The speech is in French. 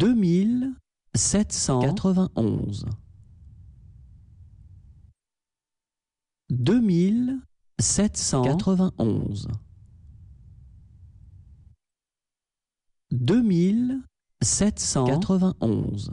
Deux mille sept cent quatre-vingt-onze deux mille sept cent quatre-vingt-onze deux mille sept cent quatre-vingt-onze.